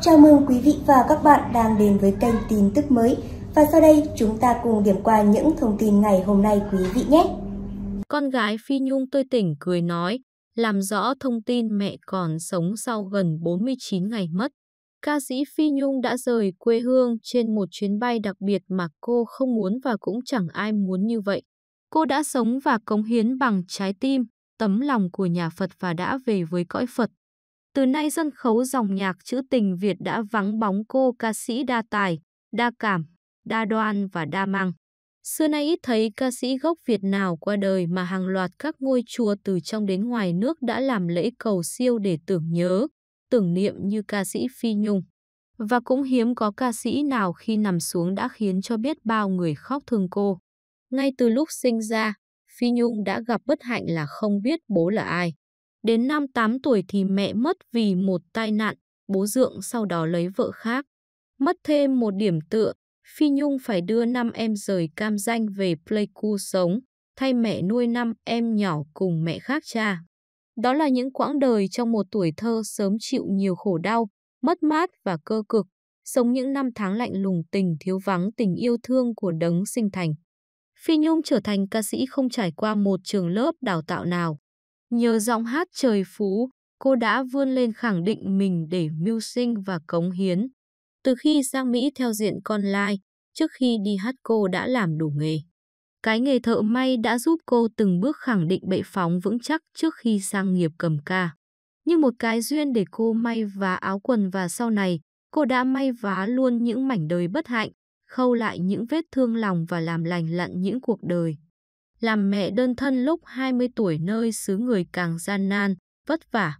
Chào mừng quý vị và các bạn đang đến với kênh tin tức mới. Và sau đây chúng ta cùng điểm qua những thông tin ngày hôm nay quý vị nhé. Con gái Phi Nhung tươi tỉnh cười nói, làm rõ thông tin mẹ còn sống sau gần 49 ngày mất. Ca sĩ Phi Nhung đã rời quê hương trên một chuyến bay đặc biệt mà cô không muốn và cũng chẳng ai muốn như vậy. Cô đã sống và cống hiến bằng trái tim, tấm lòng của nhà Phật và đã về với cõi Phật từ nay sân khấu dòng nhạc trữ tình Việt đã vắng bóng cô ca sĩ đa tài, đa cảm, đa đoan và đa mang. Xưa nay ít thấy ca sĩ gốc Việt nào qua đời mà hàng loạt các ngôi chùa từ trong đến ngoài nước đã làm lễ cầu siêu để tưởng nhớ, tưởng niệm như ca sĩ Phi Nhung. Và cũng hiếm có ca sĩ nào khi nằm xuống đã khiến cho biết bao người khóc thương cô. Ngay từ lúc sinh ra, Phi Nhung đã gặp bất hạnh là không biết bố là ai. Đến năm 8 tuổi thì mẹ mất vì một tai nạn, bố Dượng sau đó lấy vợ khác. Mất thêm một điểm tựa, Phi Nhung phải đưa năm em rời cam danh về Pleiku sống, thay mẹ nuôi năm em nhỏ cùng mẹ khác cha. Đó là những quãng đời trong một tuổi thơ sớm chịu nhiều khổ đau, mất mát và cơ cực, sống những năm tháng lạnh lùng tình thiếu vắng tình yêu thương của đấng sinh thành. Phi Nhung trở thành ca sĩ không trải qua một trường lớp đào tạo nào. Nhờ giọng hát trời phú, cô đã vươn lên khẳng định mình để mưu sinh và cống hiến. Từ khi sang Mỹ theo diện con lai, trước khi đi hát cô đã làm đủ nghề. Cái nghề thợ may đã giúp cô từng bước khẳng định bệ phóng vững chắc trước khi sang nghiệp cầm ca. Như một cái duyên để cô may vá áo quần và sau này, cô đã may vá luôn những mảnh đời bất hạnh, khâu lại những vết thương lòng và làm lành lặn những cuộc đời làm mẹ đơn thân lúc 20 tuổi nơi xứ người càng gian nan, vất vả.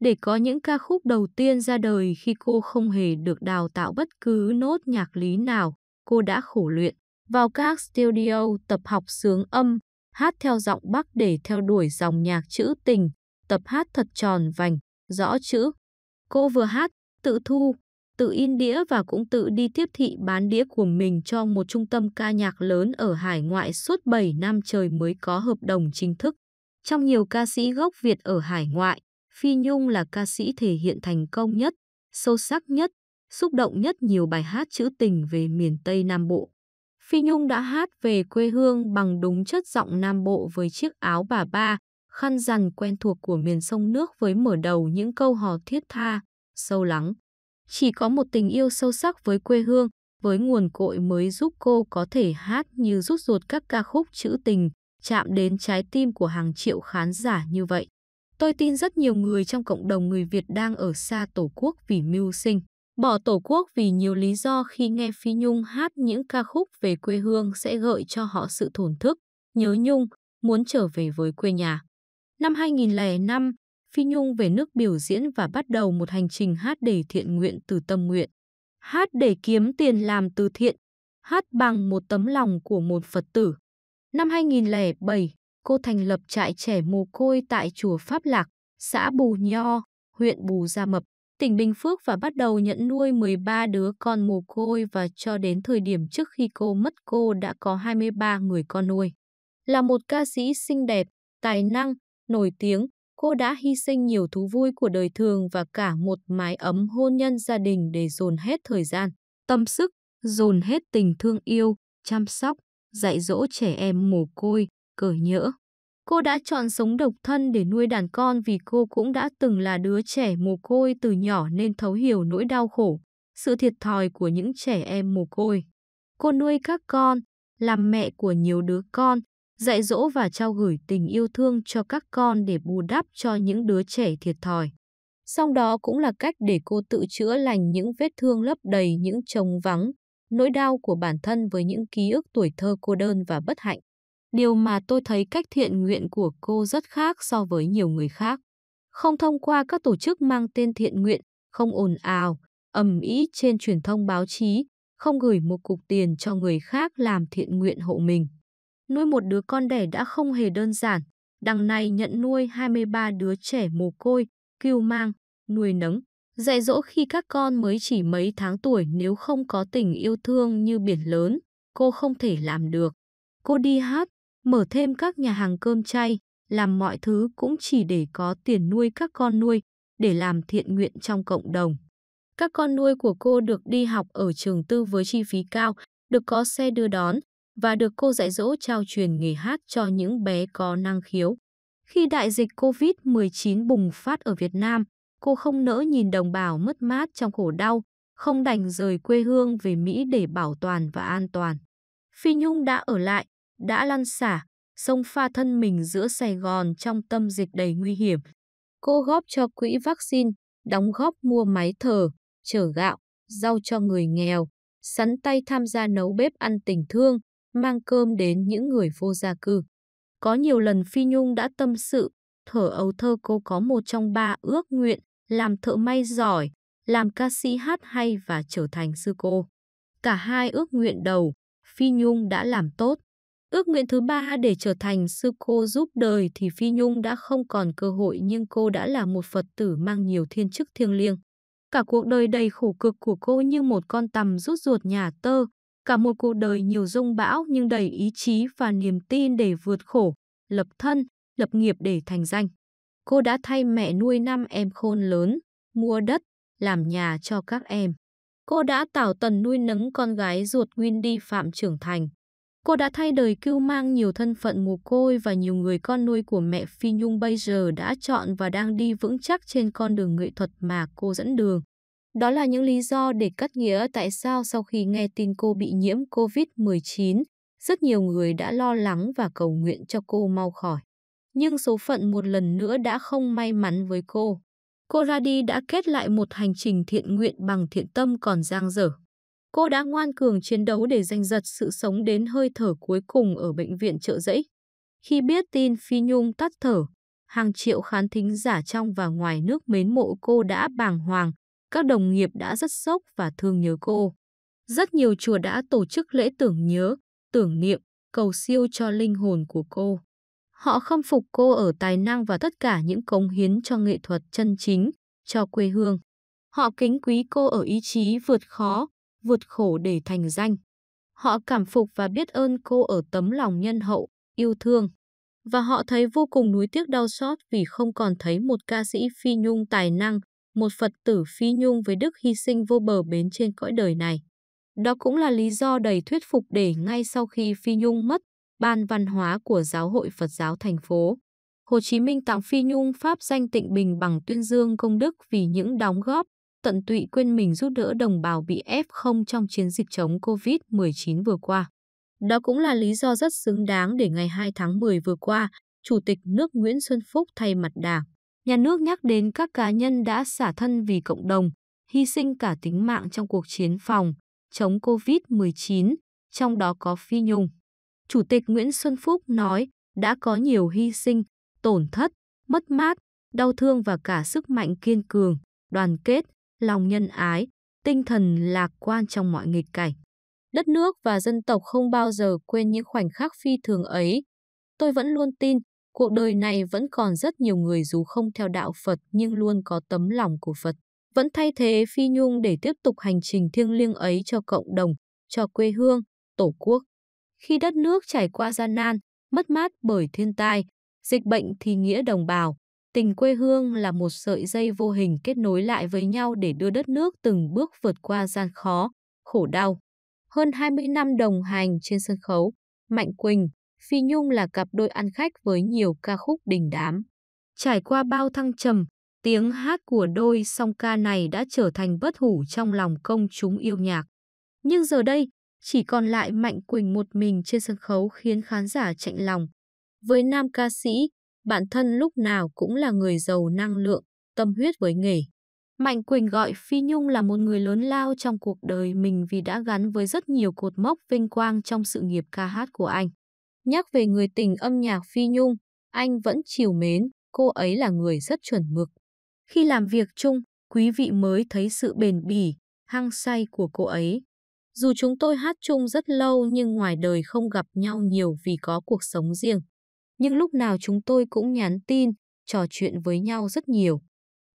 Để có những ca khúc đầu tiên ra đời khi cô không hề được đào tạo bất cứ nốt nhạc lý nào, cô đã khổ luyện. Vào các studio tập học sướng âm, hát theo giọng Bắc để theo đuổi dòng nhạc trữ tình, tập hát thật tròn vành, rõ chữ. Cô vừa hát, tự thu, tự in đĩa và cũng tự đi tiếp thị bán đĩa của mình cho một trung tâm ca nhạc lớn ở hải ngoại suốt 7 năm trời mới có hợp đồng chính thức. Trong nhiều ca sĩ gốc Việt ở hải ngoại, Phi Nhung là ca sĩ thể hiện thành công nhất, sâu sắc nhất, xúc động nhất nhiều bài hát trữ tình về miền Tây Nam Bộ. Phi Nhung đã hát về quê hương bằng đúng chất giọng Nam Bộ với chiếc áo bà ba, khăn rằn quen thuộc của miền sông nước với mở đầu những câu hò thiết tha, sâu lắng. Chỉ có một tình yêu sâu sắc với quê hương, với nguồn cội mới giúp cô có thể hát như rút ruột các ca khúc trữ tình, chạm đến trái tim của hàng triệu khán giả như vậy. Tôi tin rất nhiều người trong cộng đồng người Việt đang ở xa Tổ quốc vì mưu sinh. Bỏ Tổ quốc vì nhiều lý do khi nghe Phi Nhung hát những ca khúc về quê hương sẽ gợi cho họ sự thổn thức, nhớ Nhung, muốn trở về với quê nhà. Năm 2005, Phi Nhung về nước biểu diễn và bắt đầu một hành trình hát để thiện nguyện từ tâm nguyện. Hát để kiếm tiền làm từ thiện, hát bằng một tấm lòng của một Phật tử. Năm 2007, cô thành lập trại trẻ mồ côi tại chùa Pháp Lạc, xã Bù Nho, huyện Bù Gia Mập, tỉnh Bình Phước và bắt đầu nhận nuôi 13 đứa con mồ côi và cho đến thời điểm trước khi cô mất cô đã có 23 người con nuôi. Là một ca sĩ xinh đẹp, tài năng, nổi tiếng, cô đã hy sinh nhiều thú vui của đời thường và cả một mái ấm hôn nhân gia đình để dồn hết thời gian, tâm sức, dồn hết tình thương yêu, chăm sóc, dạy dỗ trẻ em mồ côi, cờ nhỡ. Cô đã chọn sống độc thân để nuôi đàn con vì cô cũng đã từng là đứa trẻ mồ côi từ nhỏ nên thấu hiểu nỗi đau khổ, sự thiệt thòi của những trẻ em mồ côi. Cô nuôi các con, làm mẹ của nhiều đứa con, dạy dỗ và trao gửi tình yêu thương cho các con để bù đắp cho những đứa trẻ thiệt thòi. Song đó cũng là cách để cô tự chữa lành những vết thương lấp đầy những trống vắng, nỗi đau của bản thân với những ký ức tuổi thơ cô đơn và bất hạnh. Điều mà tôi thấy cách thiện nguyện của cô rất khác so với nhiều người khác. Không thông qua các tổ chức mang tên thiện nguyện, không ồn ào, ầm ĩ trên truyền thông báo chí, không gửi một cục tiền cho người khác làm thiện nguyện hộ mình nuôi một đứa con đẻ đã không hề đơn giản. Đằng này nhận nuôi 23 đứa trẻ mồ côi, cưu mang, nuôi nấng, dạy dỗ khi các con mới chỉ mấy tháng tuổi nếu không có tình yêu thương như biển lớn, cô không thể làm được. Cô đi hát, mở thêm các nhà hàng cơm chay, làm mọi thứ cũng chỉ để có tiền nuôi các con nuôi, để làm thiện nguyện trong cộng đồng. Các con nuôi của cô được đi học ở trường tư với chi phí cao, được có xe đưa đón, và được cô dạy dỗ trao truyền nghề hát cho những bé có năng khiếu. Khi đại dịch COVID-19 bùng phát ở Việt Nam, cô không nỡ nhìn đồng bào mất mát trong khổ đau, không đành rời quê hương về Mỹ để bảo toàn và an toàn. Phi Nhung đã ở lại, đã lăn xả, sông pha thân mình giữa Sài Gòn trong tâm dịch đầy nguy hiểm. Cô góp cho quỹ vaccine, đóng góp mua máy thở, chở gạo, rau cho người nghèo, sắn tay tham gia nấu bếp ăn tình thương, mang cơm đến những người vô gia cư. Có nhiều lần Phi Nhung đã tâm sự, thở ấu thơ cô có một trong ba ước nguyện, làm thợ may giỏi, làm ca sĩ hát hay và trở thành sư cô. Cả hai ước nguyện đầu, Phi Nhung đã làm tốt. Ước nguyện thứ ba để trở thành sư cô giúp đời thì Phi Nhung đã không còn cơ hội nhưng cô đã là một Phật tử mang nhiều thiên chức thiêng liêng. Cả cuộc đời đầy khổ cực của cô như một con tằm rút ruột nhà tơ, Cả một cuộc đời nhiều rông bão nhưng đầy ý chí và niềm tin để vượt khổ, lập thân, lập nghiệp để thành danh. Cô đã thay mẹ nuôi năm em khôn lớn, mua đất, làm nhà cho các em. Cô đã tảo tần nuôi nấng con gái ruột Nguyên đi Phạm trưởng thành. Cô đã thay đời cưu mang nhiều thân phận mồ côi và nhiều người con nuôi của mẹ Phi Nhung bây giờ đã chọn và đang đi vững chắc trên con đường nghệ thuật mà cô dẫn đường. Đó là những lý do để cắt nghĩa tại sao sau khi nghe tin cô bị nhiễm COVID-19, rất nhiều người đã lo lắng và cầu nguyện cho cô mau khỏi. Nhưng số phận một lần nữa đã không may mắn với cô. Cô ra đi đã kết lại một hành trình thiện nguyện bằng thiện tâm còn giang dở. Cô đã ngoan cường chiến đấu để giành giật sự sống đến hơi thở cuối cùng ở bệnh viện trợ giấy. Khi biết tin Phi Nhung tắt thở, hàng triệu khán thính giả trong và ngoài nước mến mộ cô đã bàng hoàng, các đồng nghiệp đã rất sốc và thương nhớ cô. Rất nhiều chùa đã tổ chức lễ tưởng nhớ, tưởng niệm, cầu siêu cho linh hồn của cô. Họ khâm phục cô ở tài năng và tất cả những cống hiến cho nghệ thuật chân chính, cho quê hương. Họ kính quý cô ở ý chí vượt khó, vượt khổ để thành danh. Họ cảm phục và biết ơn cô ở tấm lòng nhân hậu, yêu thương. Và họ thấy vô cùng nuối tiếc đau xót vì không còn thấy một ca sĩ phi nhung tài năng, một Phật tử phi nhung với đức hy sinh vô bờ bến trên cõi đời này. Đó cũng là lý do đầy thuyết phục để ngay sau khi Phi Nhung mất, Ban Văn hóa của Giáo hội Phật giáo thành phố, Hồ Chí Minh tặng Phi Nhung pháp danh tịnh bình bằng tuyên dương công đức vì những đóng góp, tận tụy quên mình giúp đỡ đồng bào bị F0 trong chiến dịch chống COVID-19 vừa qua. Đó cũng là lý do rất xứng đáng để ngày 2 tháng 10 vừa qua, Chủ tịch nước Nguyễn Xuân Phúc thay mặt Đảng, nhà nước nhắc đến các cá nhân đã xả thân vì cộng đồng, hy sinh cả tính mạng trong cuộc chiến phòng chống COVID-19, trong đó có Phi Nhung. Chủ tịch Nguyễn Xuân Phúc nói đã có nhiều hy sinh, tổn thất, mất mát, đau thương và cả sức mạnh kiên cường, đoàn kết, lòng nhân ái, tinh thần lạc quan trong mọi nghịch cảnh. Đất nước và dân tộc không bao giờ quên những khoảnh khắc phi thường ấy. Tôi vẫn luôn tin Cuộc đời này vẫn còn rất nhiều người dù không theo đạo Phật nhưng luôn có tấm lòng của Phật. Vẫn thay thế Phi Nhung để tiếp tục hành trình thiêng liêng ấy cho cộng đồng, cho quê hương, tổ quốc. Khi đất nước trải qua gian nan, mất mát bởi thiên tai, dịch bệnh thì nghĩa đồng bào, tình quê hương là một sợi dây vô hình kết nối lại với nhau để đưa đất nước từng bước vượt qua gian khó, khổ đau. Hơn 20 năm đồng hành trên sân khấu, Mạnh Quỳnh, Phi Nhung là cặp đôi ăn khách với nhiều ca khúc đình đám. Trải qua bao thăng trầm, tiếng hát của đôi song ca này đã trở thành bất hủ trong lòng công chúng yêu nhạc. Nhưng giờ đây, chỉ còn lại Mạnh Quỳnh một mình trên sân khấu khiến khán giả chạy lòng. Với nam ca sĩ, bản thân lúc nào cũng là người giàu năng lượng, tâm huyết với nghề. Mạnh Quỳnh gọi Phi Nhung là một người lớn lao trong cuộc đời mình vì đã gắn với rất nhiều cột mốc vinh quang trong sự nghiệp ca hát của anh. Nhắc về người tình âm nhạc Phi Nhung, anh vẫn chiều mến, cô ấy là người rất chuẩn mực. Khi làm việc chung, quý vị mới thấy sự bền bỉ, hăng say của cô ấy. Dù chúng tôi hát chung rất lâu nhưng ngoài đời không gặp nhau nhiều vì có cuộc sống riêng. Nhưng lúc nào chúng tôi cũng nhắn tin, trò chuyện với nhau rất nhiều.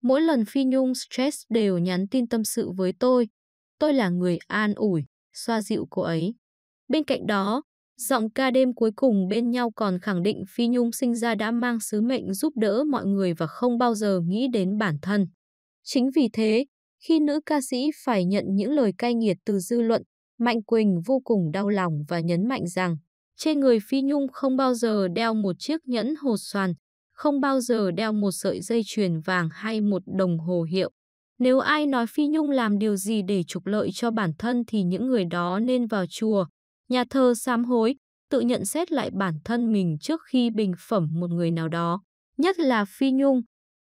Mỗi lần Phi Nhung stress đều nhắn tin tâm sự với tôi. Tôi là người an ủi, xoa dịu cô ấy. Bên cạnh đó, Giọng ca đêm cuối cùng bên nhau còn khẳng định Phi Nhung sinh ra đã mang sứ mệnh giúp đỡ mọi người và không bao giờ nghĩ đến bản thân. Chính vì thế, khi nữ ca sĩ phải nhận những lời cay nghiệt từ dư luận, Mạnh Quỳnh vô cùng đau lòng và nhấn mạnh rằng trên người Phi Nhung không bao giờ đeo một chiếc nhẫn hồ xoàn, không bao giờ đeo một sợi dây chuyền vàng hay một đồng hồ hiệu. Nếu ai nói Phi Nhung làm điều gì để trục lợi cho bản thân thì những người đó nên vào chùa, Nhà thơ sám hối, tự nhận xét lại bản thân mình trước khi bình phẩm một người nào đó, nhất là Phi Nhung.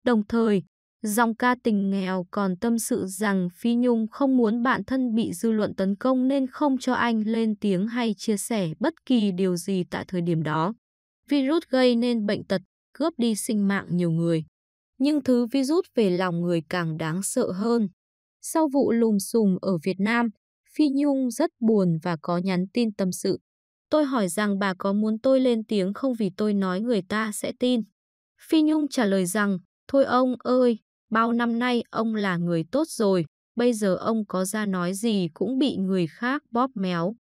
Đồng thời, dòng ca tình nghèo còn tâm sự rằng Phi Nhung không muốn bạn thân bị dư luận tấn công nên không cho anh lên tiếng hay chia sẻ bất kỳ điều gì tại thời điểm đó. Virus gây nên bệnh tật, cướp đi sinh mạng nhiều người. Nhưng thứ virus về lòng người càng đáng sợ hơn. Sau vụ lùm xùm ở Việt Nam, Phi Nhung rất buồn và có nhắn tin tâm sự. Tôi hỏi rằng bà có muốn tôi lên tiếng không vì tôi nói người ta sẽ tin. Phi Nhung trả lời rằng, thôi ông ơi, bao năm nay ông là người tốt rồi, bây giờ ông có ra nói gì cũng bị người khác bóp méo.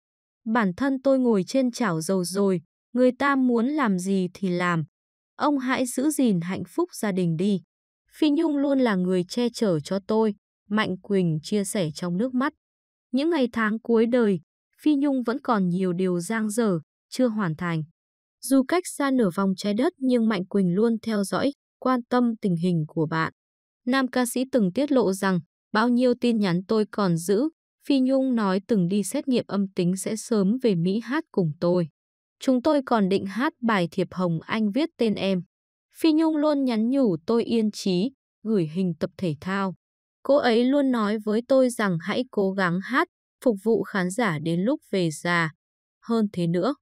Bản thân tôi ngồi trên chảo dầu rồi, người ta muốn làm gì thì làm. Ông hãy giữ gìn hạnh phúc gia đình đi. Phi Nhung luôn là người che chở cho tôi, Mạnh Quỳnh chia sẻ trong nước mắt. Những ngày tháng cuối đời, Phi Nhung vẫn còn nhiều điều giang dở, chưa hoàn thành. Dù cách xa nửa vòng trái đất nhưng Mạnh Quỳnh luôn theo dõi, quan tâm tình hình của bạn. Nam ca sĩ từng tiết lộ rằng, bao nhiêu tin nhắn tôi còn giữ, Phi Nhung nói từng đi xét nghiệm âm tính sẽ sớm về Mỹ hát cùng tôi. Chúng tôi còn định hát bài Thiệp Hồng Anh viết tên em. Phi Nhung luôn nhắn nhủ tôi yên trí, gửi hình tập thể thao. Cô ấy luôn nói với tôi rằng hãy cố gắng hát, phục vụ khán giả đến lúc về già. Hơn thế nữa,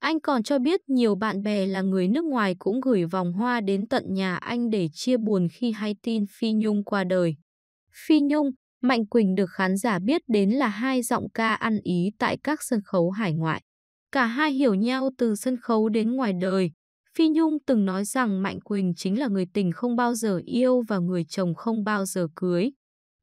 anh còn cho biết nhiều bạn bè là người nước ngoài cũng gửi vòng hoa đến tận nhà anh để chia buồn khi hay tin Phi Nhung qua đời. Phi Nhung, Mạnh Quỳnh được khán giả biết đến là hai giọng ca ăn ý tại các sân khấu hải ngoại. Cả hai hiểu nhau từ sân khấu đến ngoài đời. Phi Nhung từng nói rằng Mạnh Quỳnh chính là người tình không bao giờ yêu và người chồng không bao giờ cưới.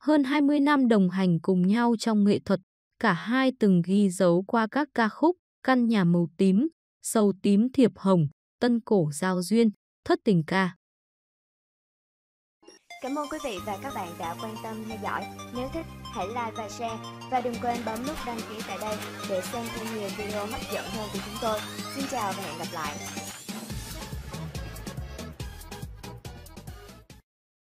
Hơn 20 năm đồng hành cùng nhau trong nghệ thuật, cả hai từng ghi dấu qua các ca khúc Căn nhà màu tím, Sầu tím thiệp hồng, Tân cổ giao duyên, Thất tình ca. Cảm ơn quý vị và các bạn đã quan tâm theo dõi. Nếu thích, hãy like và share. Và đừng quên bấm nút đăng ký tại đây để xem thêm nhiều video hấp dẫn hơn của chúng tôi. Xin chào và hẹn gặp lại.